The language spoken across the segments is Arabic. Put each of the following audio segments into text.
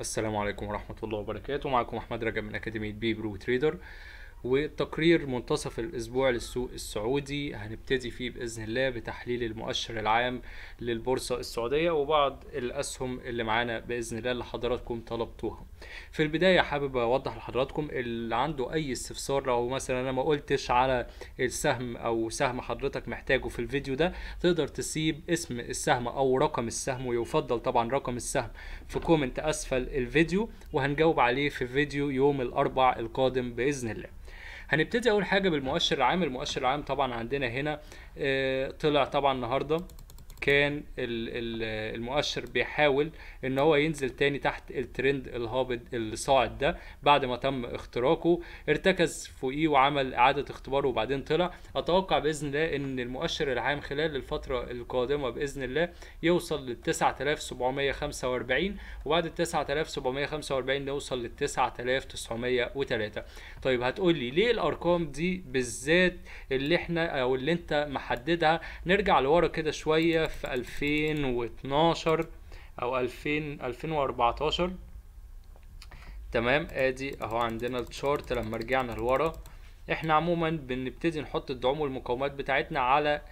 السلام عليكم ورحمة الله وبركاته معكم أحمد رجب من أكاديمية بي برو تريدر وتقرير منتصف الأسبوع للسوق السعودي هنبتدي فيه بإذن الله بتحليل المؤشر العام للبورصة السعودية وبعض الأسهم اللي معانا بإذن الله اللي حضراتكم طلبتوها في البدايه حابب اوضح لحضراتكم اللي عنده اي استفسار لو مثلا انا ما قلتش على السهم او سهم حضرتك محتاجه في الفيديو ده تقدر تسيب اسم السهم او رقم السهم ويفضل طبعا رقم السهم في كومنت اسفل الفيديو وهنجاوب عليه في فيديو يوم الاربع القادم باذن الله هنبتدي اول حاجه بالمؤشر العام المؤشر العام طبعا عندنا هنا آه، طلع طبعا النهارده كان المؤشر بيحاول ان هو ينزل تاني تحت الترند الهابط الصاعد ده بعد ما تم اختراقه ارتكز فوقيه وعمل اعاده اختباره وبعدين طلع اتوقع باذن الله ان المؤشر العام خلال الفتره القادمه باذن الله يوصل لل 9745 وبعد ال 9745 نوصل لل 9903 طيب هتقول لي ليه الارقام دي بالذات اللي احنا او اللي انت محددها نرجع لورا كده شويه في 2012 او 2000 2014 تمام ادي اهو عندنا التشارت لما رجعنا لورا احنا عموما بنبتدي نحط الدعوم والمقاومات بتاعتنا على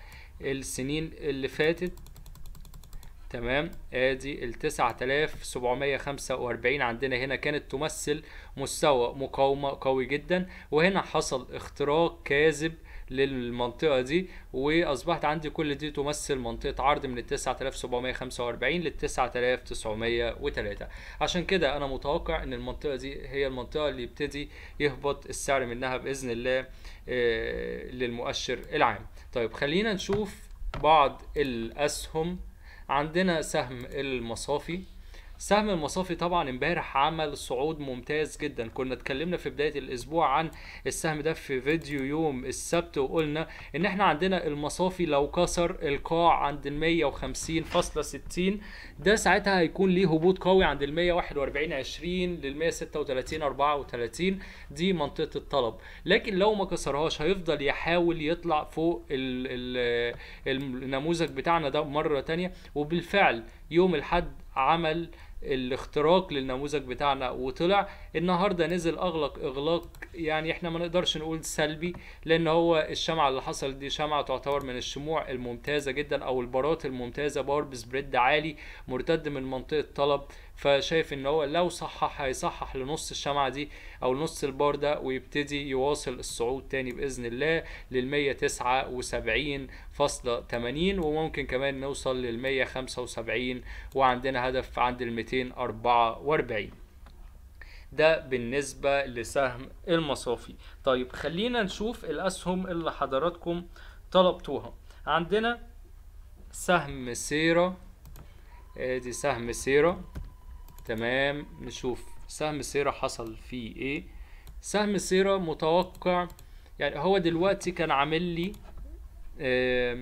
السنين اللي فاتت تمام ادي ال 9745 عندنا هنا كانت تمثل مستوى مقاومه قوي جدا وهنا حصل اختراق كاذب للمنطقه دي واصبحت عندي كل دي تمثل منطقه عرض من 9745 لل 9903 عشان كده انا متوقع ان المنطقه دي هي المنطقه اللي يبتدي يهبط السعر منها باذن الله آه، للمؤشر العام طيب خلينا نشوف بعض الاسهم عندنا سهم المصافي سهم المصافي طبعا امبارح عمل صعود ممتاز جدا كنا اتكلمنا في بدايه الاسبوع عن السهم ده في فيديو يوم السبت وقلنا ان احنا عندنا المصافي لو كسر القاع عند ال 150.60 ده ساعتها هيكون ليه هبوط قوي عند ال 141 20 لل 136 34 دي منطقه الطلب لكن لو ما كسرهاش هيفضل يحاول يطلع فوق الـ الـ النموذج بتاعنا ده مره ثانيه وبالفعل يوم الحد عمل الاختراق للنموذج بتاعنا وطلع النهارده نزل اغلق اغلاق يعني احنا ما نقدرش نقول سلبي لان هو الشمعه اللي حصلت دي شمعه تعتبر من الشموع الممتازه جدا او البارات الممتازه بارب سبريد عالي مرتد من منطقه طلب فشايف ان هو لو صحح هيصحح لنص الشمعه دي او نص البار ده ويبتدي يواصل الصعود تاني باذن الله تسعة وسبعين فاصلة تمانين وممكن كمان نوصل خمسة 175 وعندنا هدف عند اربعة 244 ده بالنسبة لسهم المصافي طيب خلينا نشوف الأسهم اللي حضراتكم طلبتوها عندنا سهم سيرة ادي آه، سهم سيرة تمام نشوف سهم سيرا حصل فيه ايه سهم سيرا متوقع يعني هو دلوقتي كان عامل لي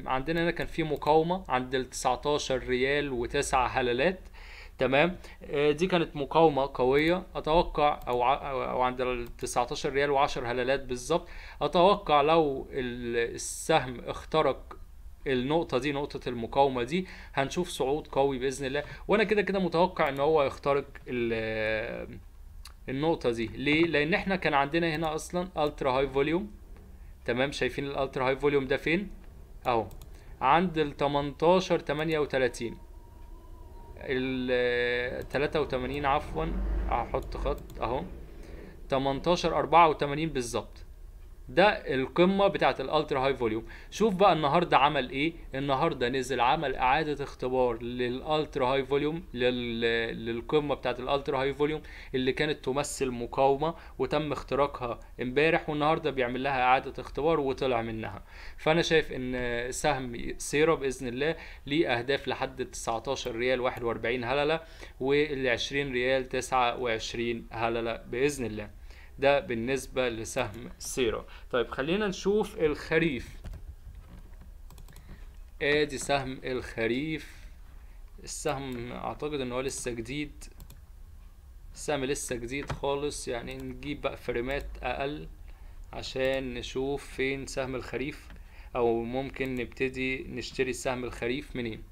عندنا هنا كان في مقاومة عند ال 19 ريال و9 هلالات تمام آه، دي كانت مقاومة قوية أتوقع أو, أو عند ال 19 ريال و10 هلالات بالظبط أتوقع لو السهم اخترق النقطه دي نقطه المقاومه دي هنشوف صعود قوي باذن الله وانا كده كده متوقع ان هو يخترق النقطه دي ليه لان احنا كان عندنا هنا اصلا الترا هاي فوليوم تمام شايفين الالترا هاي فوليوم ده فين اهو عند ال 18 38 ال 83 عفوا هحط خط اهو 18 84 بالظبط ده القمه بتاعه الالترا هاي فوليوم شوف بقى النهارده عمل ايه النهارده نزل عمل اعاده اختبار للالترا هاي فوليوم لل... للقمه بتاعه الالترا هاي فوليوم اللي كانت تمثل مقاومه وتم اختراقها امبارح والنهارده بيعمل لها اعاده اختبار وطلع منها فانا شايف ان سهم سيرا باذن الله ليه اهداف لحد 19 ريال 41 هلله وال 20 ريال 29 هلله باذن الله ده بالنسبة لسهم سيرا طيب خلينا نشوف الخريف ادي سهم الخريف السهم اعتقد ان هو لسه جديد السهم لسه جديد خالص يعني نجيب بقى فريمات اقل عشان نشوف فين سهم الخريف او ممكن نبتدي نشتري سهم الخريف منين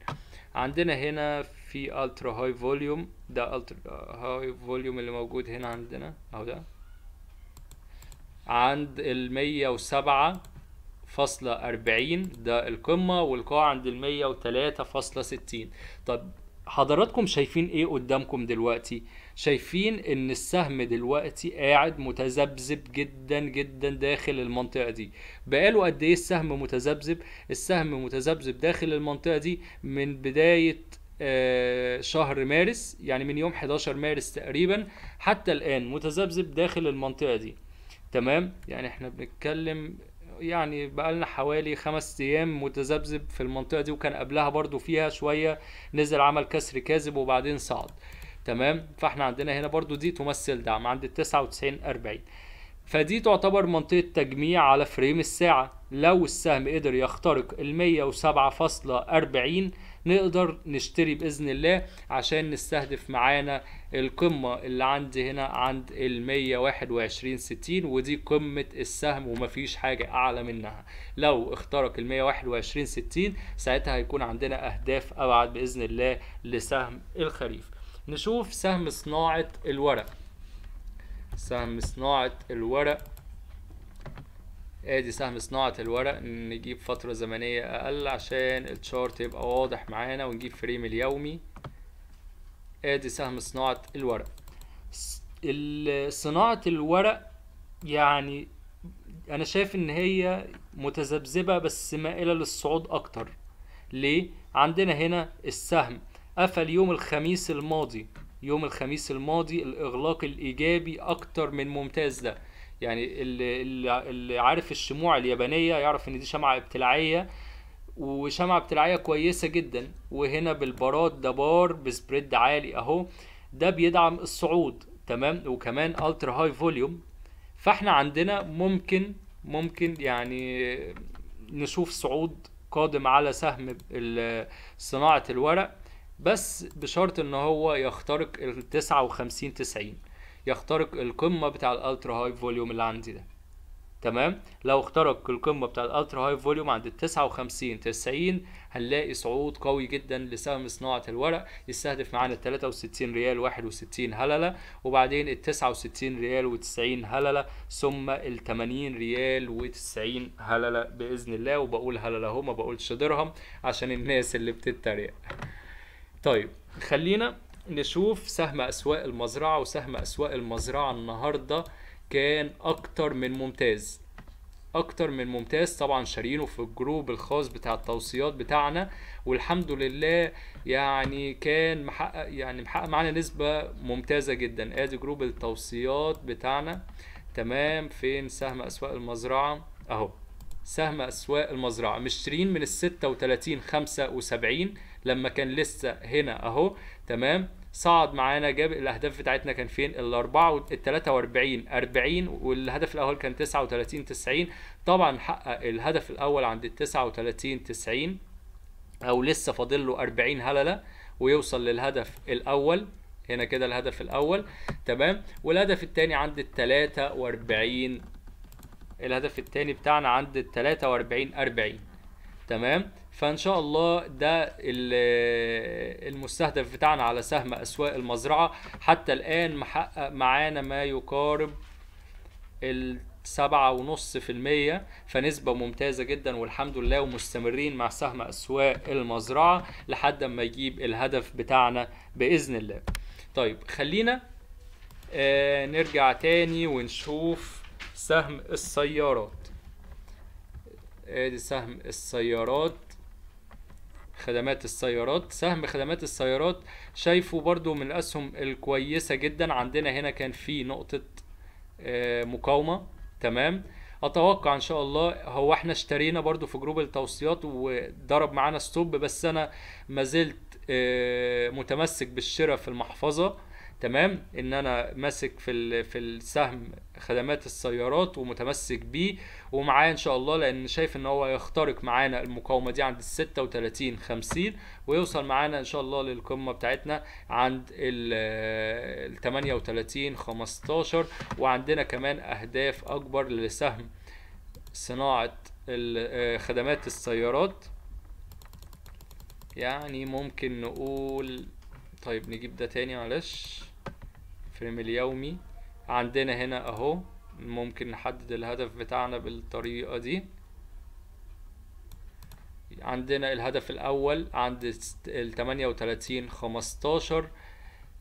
عندنا هنا في الترا هاي فوليوم ده الترا هاي فوليوم اللي موجود هنا عندنا اهو ده عند المية وسبعة فاصلة أربعين ده القمة والقاع عند المية وتلاتة فاصلة ستين طب حضراتكم شايفين ايه قدامكم دلوقتي شايفين ان السهم دلوقتي قاعد متذبذب جدا جدا داخل المنطقه دي بقاله قد ايه السهم متذبذب السهم متذبذب داخل المنطقه دي من بدايه آه، شهر مارس يعني من يوم 11 مارس تقريبا حتى الان متذبذب داخل المنطقه دي تمام يعني احنا بنتكلم يعني بقالنا حوالي خمس ايام متذبذب في المنطقه دي وكان قبلها برضو فيها شويه نزل عمل كسر كاذب وبعدين صعد تمام فاحنا عندنا هنا برضو دي تمثل دعم عند ال 99 40 فدي تعتبر منطقة تجميع على فريم الساعة لو السهم قدر يخترق ال 107.40 نقدر نشتري باذن الله عشان نستهدف معانا القمة اللي عندي هنا عند ال 121 60 ودي قمة السهم ومفيش حاجة أعلى منها لو اخترق ال 121 60 ساعتها هيكون عندنا أهداف أبعد بإذن الله لسهم الخريف نشوف سهم صناعة الورق سهم صناعة الورق ادي سهم صناعة الورق نجيب فترة زمنية اقل عشان الشارت يبقى واضح معانا ونجيب فريم اليومي ادي سهم صناعة الورق صناعة الورق يعني انا شايف ان هي متذبذبة بس مائلة للصعود اكتر ليه عندنا هنا السهم قفل يوم الخميس الماضي يوم الخميس الماضي الإغلاق الإيجابي أكتر من ممتاز ده يعني اللي, اللي عارف الشموع اليابانيه يعرف ان دي شمعه ابتلاعيه وشمعة ابتلاعية كويسة جدا وهنا بالبراد ده بار بسبريد عالي اهو ده بيدعم الصعود تمام وكمان الترا هاي فوليوم فاحنا عندنا ممكن ممكن يعني نشوف صعود قادم على سهم صناعة الورق بس بشرط ان هو يخترق ال 59 90 يخترق القمه بتاع الالترا هاي فوليوم اللي عندي ده تمام لو اخترق القمه بتاع الالترا هاي فوليوم عند ال 59 90 هنلاقي صعود قوي جدا لسهم صناعه الورق يستهدف معانا ال 63 ريال 61 هلله وبعدين ال 69 ريال و90 هلله ثم ال 80 ريال و90 هلله باذن الله وبقول هلله هما بقولش درهم عشان الناس اللي بتتريق طيب خلينا نشوف سهم أسواق المزرعة وسهم أسواق المزرعة النهاردة كان أكتر من ممتاز أكتر من ممتاز طبعا شارينه في الجروب الخاص بتاع التوصيات بتاعنا والحمد لله يعني كان محقق يعني محقق معانا نسبة ممتازة جدا ادي جروب التوصيات بتاعنا تمام فين سهم أسواق المزرعة أهو سهم أسواق المزرعة مشترين من الستة وتلاتين خمسة وسبعين لما كان لسه هنا اهو تمام صعد معانا جاب الاهداف بتاعتنا كان فين الاربعه ال 43 40 والهدف الاول كان 39 90 طبعا حقق الهدف الاول عند ال 39 90 او لسه فاضل له 40 هلله ويوصل للهدف الاول هنا كده الهدف الاول تمام والهدف الثاني عند ال 43 الهدف الثاني بتاعنا عند ال 43 40 تمام فان شاء الله ده المستهدف بتاعنا على سهم اسواق المزرعه حتى الان محقق معانا ما يقارب سبعة ونص في المية فنسبة ممتازة جدا والحمد لله ومستمرين مع سهم أسواق المزرعة لحد ما يجيب الهدف بتاعنا بإذن الله طيب خلينا آه نرجع تاني ونشوف سهم السيارات ادي آه سهم السيارات خدمات السيارات سهم خدمات السيارات شايفه برضو من الأسهم الكويسة جدا عندنا هنا كان في نقطة آه، مقاومة تمام اتوقع ان شاء الله هو احنا اشترينا برضو في جروب التوصيات وضرب معانا ستوب بس انا ما زلت آه، متمسك بالشراء في المحفظه تمام ان انا ماسك في في السهم خدمات السيارات ومتمسك بيه ومعايا ان شاء الله لان شايف ان هو يخترق معانا المقاومه دي عند ال 36 50 ويوصل معانا ان شاء الله للقمه بتاعتنا عند ال 38 15 وعندنا كمان اهداف اكبر لسهم صناعه آه، خدمات السيارات يعني ممكن نقول طيب نجيب ده تاني معلش فريم اليومي عندنا هنا اهو ممكن نحدد الهدف بتاعنا بالطريقة دي عندنا الهدف الاول عند التمانية وتلاتين خمستاشر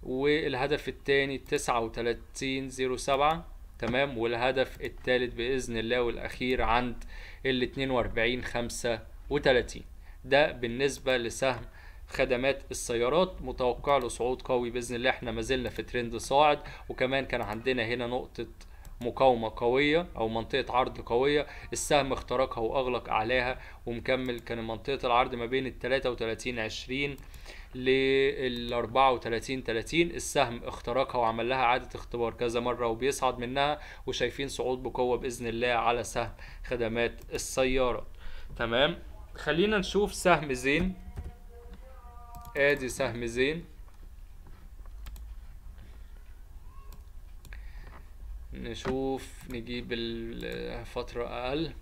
والهدف التاني تسعة وتلاتين زيرو سبعة تمام والهدف التالت بإذن الله والأخير عند الاتنين واربعين خمسة وتلاتين ده بالنسبة لسهم خدمات السيارات متوقع له صعود قوي باذن الله احنا ما زلنا في ترند صاعد وكمان كان عندنا هنا نقطه مقاومة قوية أو منطقة عرض قوية السهم اخترقها وأغلق أعلاها ومكمل كان منطقة العرض ما بين ال 33 20 لل 34 30 السهم اخترقها وعمل لها إعادة اختبار كذا مرة وبيصعد منها وشايفين صعود بقوة بإذن الله على سهم خدمات السيارات تمام خلينا نشوف سهم زين ادي سهم زين نشوف نجيب فترة اقل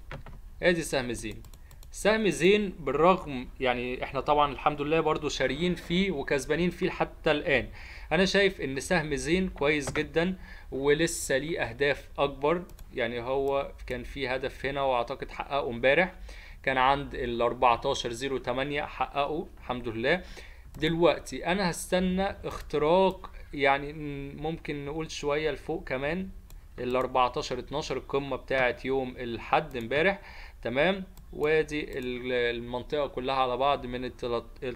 ادي سهم زين سهم زين بالرغم يعني احنا طبعا الحمد لله برضو شاريين فيه وكسبانين فيه حتى الان انا شايف ان سهم زين كويس جدا ولسه ليه اهداف اكبر يعني هو كان فيه هدف هنا واعتقد حققه امبارح كان عند ال 14 08 حققه الحمد لله دلوقتي انا هستنى اختراق يعني ممكن نقول شويه لفوق كمان ال 14 12 القمه بتاعه يوم الحد امبارح تمام وادي المنطقه كلها على بعض من ال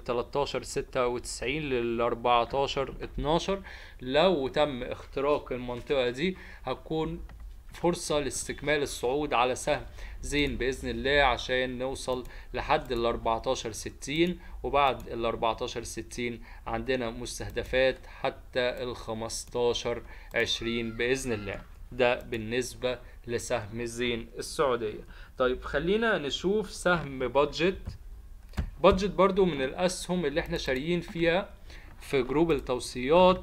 13 96 لل 14 12 لو تم اختراق المنطقه دي هتكون فرصة لاستكمال الصعود على سهم زين بإذن الله عشان نوصل لحد ال 1460 وبعد ال 1460 عندنا مستهدفات حتى ال 1520 بإذن الله ده بالنسبة لسهم زين السعودية طيب خلينا نشوف سهم بادجت بادجت برضو من الأسهم اللي احنا شاريين فيها في جروب التوصيات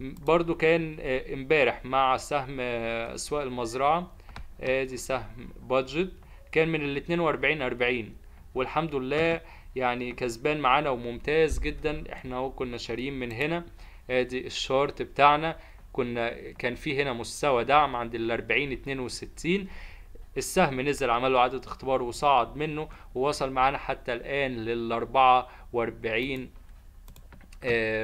برضو كان آه، امبارح مع سهم آه، اسواق المزرعه ادي آه، سهم بادجت كان من ال 42 40 والحمد لله يعني كسبان معانا وممتاز جدا احنا اهو كنا شاريين من هنا ادي الشارت بتاعنا كنا كان في هنا مستوى دعم عند ال 40 62 السهم نزل عمل له عدد اختبار وصعد منه ووصل معانا حتى الان لل 44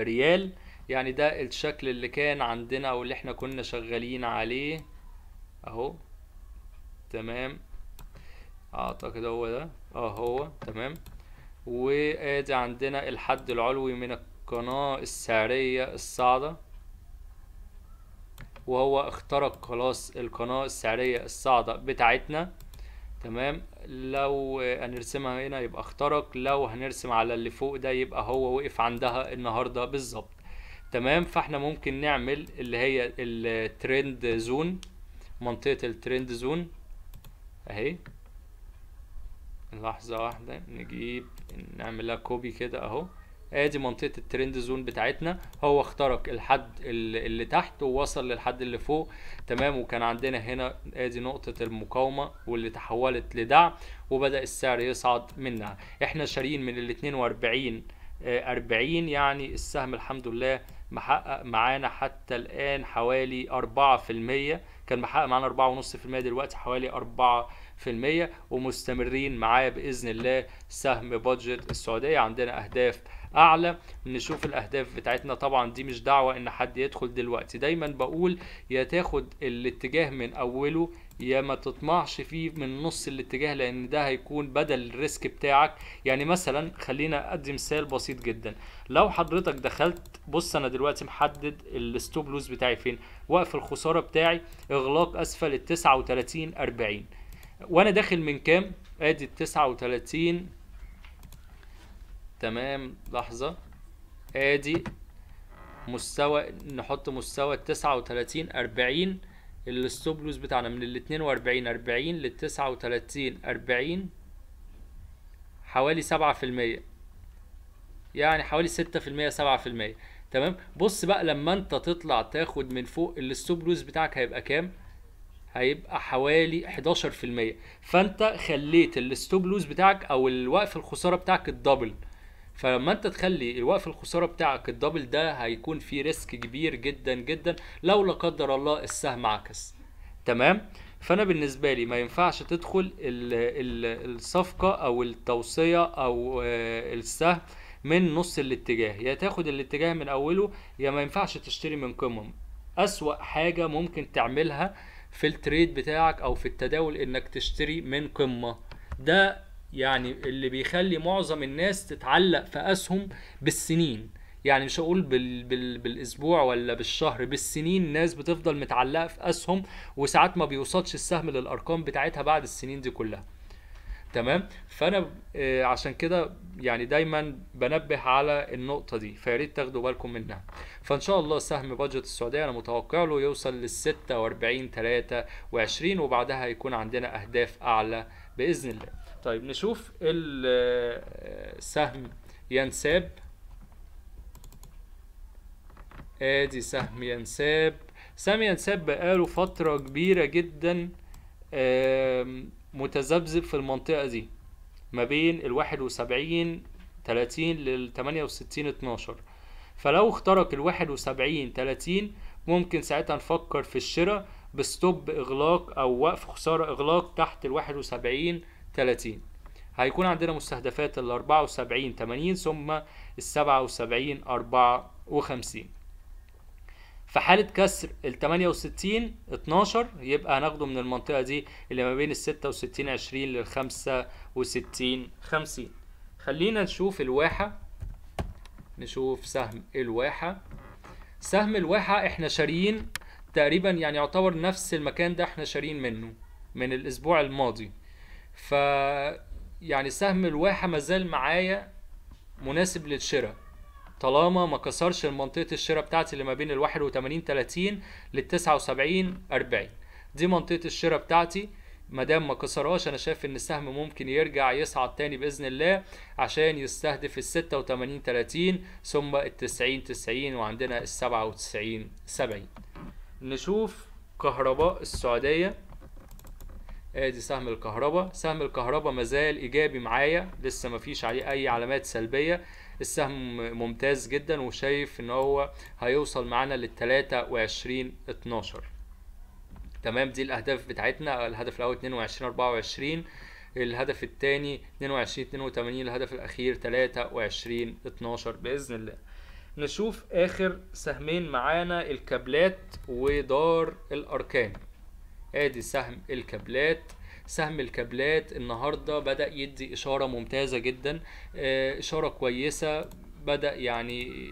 ريال يعني ده الشكل اللي كان عندنا او اللي احنا كنا شغالين عليه اهو تمام اعتقد هو ده اه هو تمام وادي عندنا الحد العلوي من القناة السعرية الصاعدة وهو اخترق خلاص القناة السعرية الصاعدة بتاعتنا تمام لو هنرسمها هنا يبقى اخترق لو هنرسم على اللي فوق ده يبقى هو وقف عندها النهاردة بالظبط تمام فاحنا ممكن نعمل اللي هي الترند زون منطقة الترند زون اهي لحظة واحدة نجيب نعمل لها كوبي كده اهو ادي منطقة الترند زون بتاعتنا هو اخترق الحد اللي تحت ووصل للحد اللي فوق تمام وكان عندنا هنا ادي نقطة المقاومة واللي تحولت لدعم وبدأ السعر يصعد منها احنا شاريين من ال 42 40 يعني السهم الحمد لله محقق معانا حتى الآن حوالي 4% كان محقق معانا 4.5% دلوقتي حوالي 4% ومستمرين معاه بإذن الله سهم بادجت السعودية عندنا أهداف اعلى نشوف الاهداف بتاعتنا طبعا دي مش دعوه ان حد يدخل دلوقتي دايما بقول يا تاخد الاتجاه من اوله يا ما تطمعش فيه من نص الاتجاه لان ده هيكون بدل الريسك بتاعك يعني مثلا خلينا ادي مثال بسيط جدا لو حضرتك دخلت بص انا دلوقتي محدد الستوب لوز بتاعي فين وقف الخساره بتاعي اغلاق اسفل ال 39 40 وانا داخل من كام ادي ال 39 تمام لحظه ادي مستوى نحط مستوى ال 39 40 الستوب لوز بتاعنا من ال 42 40 لل 39 40 حوالي 7% يعني حوالي 6% 7% تمام بص بقى لما انت تطلع تاخد من فوق الستوب لوز بتاعك هيبقى كام هيبقى حوالي 11% فانت خليت الستوب لوز بتاعك او الوقف الخساره بتاعك الدبل فلما انت تخلي الوقف الخساره بتاعك الدبل ده هيكون في ريسك كبير جدا جدا لو لا قدر الله السهم عكس تمام فانا بالنسبه لي ما ينفعش تدخل الـ الـ الصفقه او التوصيه او آه، السهم من نص الاتجاه يا تاخد الاتجاه من اوله يا ما ينفعش تشتري من قمم اسوا حاجه ممكن تعملها في التريد بتاعك او في التداول انك تشتري من قمه ده يعني اللي بيخلي معظم الناس تتعلق في اسهم بالسنين يعني مش هقول بال... بال... بالاسبوع ولا بالشهر بالسنين ناس بتفضل متعلقه في اسهم وساعات ما بيوصلش السهم للارقام بتاعتها بعد السنين دي كلها تمام فانا آه عشان كده يعني دايما بنبه على النقطه دي فياريت تاخدوا بالكم منها فان شاء الله سهم بادجت السعوديه انا متوقع له يوصل لل 46 23 وبعدها هيكون عندنا اهداف اعلى باذن الله طيب نشوف السهم آه، ينساب ادي سهم ينساب سهم ينساب بقاله فترة كبيرة جدا متذبذب في المنطقة دي ما بين الواحد وسبعين تلاتين للتمانية وستين اتناشر فلو اخترق الواحد وسبعين تلاتين ممكن ساعتها نفكر في الشراء بستوب اغلاق او وقف خسارة اغلاق تحت الواحد وسبعين 30 هيكون عندنا مستهدفات ال 74 80 ثم ال 77 54 في حالة كسر ال 68 12 يبقى هناخده من المنطقة دي اللي ما بين ال 66 20 لل 65 50 خلينا نشوف الواحة نشوف سهم الواحة سهم الواحة احنا شاريين تقريبا يعني يعتبر نفس المكان ده احنا شاريين منه من الاسبوع الماضي ف يعني سهم الواحة مازال معايا مناسب للشراء طالما ما كسرش منطقة الشراء بتاعتي اللي ما بين ال 81 30 لل 79 40 دي منطقة الشراء بتاعتي ما دام ما كسرهاش انا شايف ان السهم ممكن يرجع يصعد تاني باذن الله عشان يستهدف ال 86 30 ثم ال 90 90 وعندنا ال 97 70 نشوف كهرباء السعوديه ادي سهم الكهرباء سهم الكهرباء مازال ايجابي معايا لسه ما فيش عليه اي علامات سلبيه السهم ممتاز جدا وشايف ان هو هيوصل معانا لل 23 12 تمام دي الاهداف بتاعتنا الهدف الاول 22 24 الهدف الثاني 22 82 الهدف الاخير 23 12 باذن الله نشوف اخر سهمين معانا الكابلات ودار الاركان ادي سهم الكابلات سهم الكابلات النهارده بدا يدي اشاره ممتازه جدا آه، اشاره كويسه بدا يعني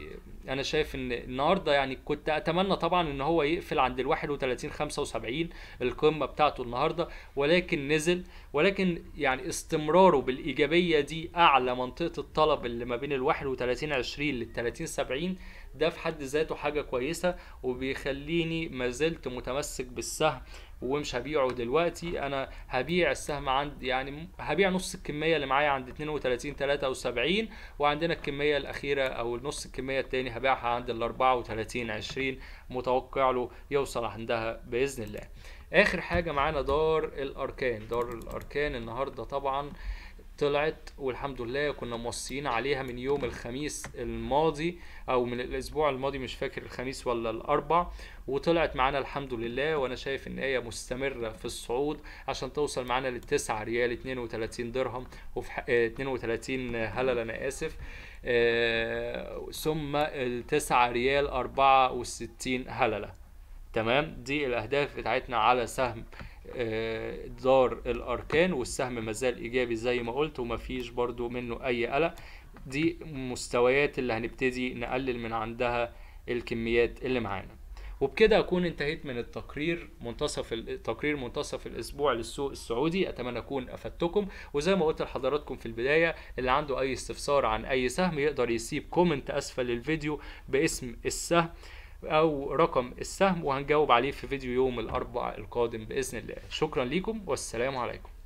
انا شايف ان النهارده يعني كنت اتمنى طبعا ان هو يقفل عند ال 31 75 القمه بتاعته النهارده ولكن نزل ولكن يعني استمراره بالايجابيه دي اعلى منطقه الطلب اللي ما بين ال 31 20 لل 30 70 ده في حد ذاته حاجه كويسه وبيخليني ما زلت متمسك بالسهم ومش هبيعه دلوقتي انا هبيع السهم عند يعني هبيع نص الكميه اللي معايا عند 32 73 وعندنا الكميه الاخيره او نص الكميه الثاني هبيعها عند ال 34 20 متوقع له يوصل عندها باذن الله اخر حاجه معانا دار الاركان دار الاركان النهارده طبعا آه طلعت والحمد لله كنا موصيين عليها من يوم الخميس الماضي او من الاسبوع الماضي مش فاكر الخميس ولا الاربع وطلعت معانا الحمد لله وانا شايف ان هي مستمره في الصعود عشان توصل معانا لل 9 ريال 32 درهم وفي حق 32 آه، هلل انا اسف آه، ثم ال 9 ريال 64 هلله تمام دي الاهداف بتاعتنا على سهم دار الاركان والسهم مازال ايجابي زي ما قلت ومفيش برضو منه اي قلق دي مستويات اللي هنبتدي نقلل من عندها الكميات اللي معانا وبكده اكون انتهيت من التقرير منتصف التقرير منتصف الاسبوع للسوق السعودي اتمنى اكون افدتكم وزي ما قلت لحضراتكم في البدايه اللي عنده اي استفسار عن اي سهم يقدر يسيب كومنت اسفل الفيديو باسم السهم او رقم السهم وهنجاوب عليه في فيديو يوم الاربع القادم باذن الله شكرا ليكم والسلام عليكم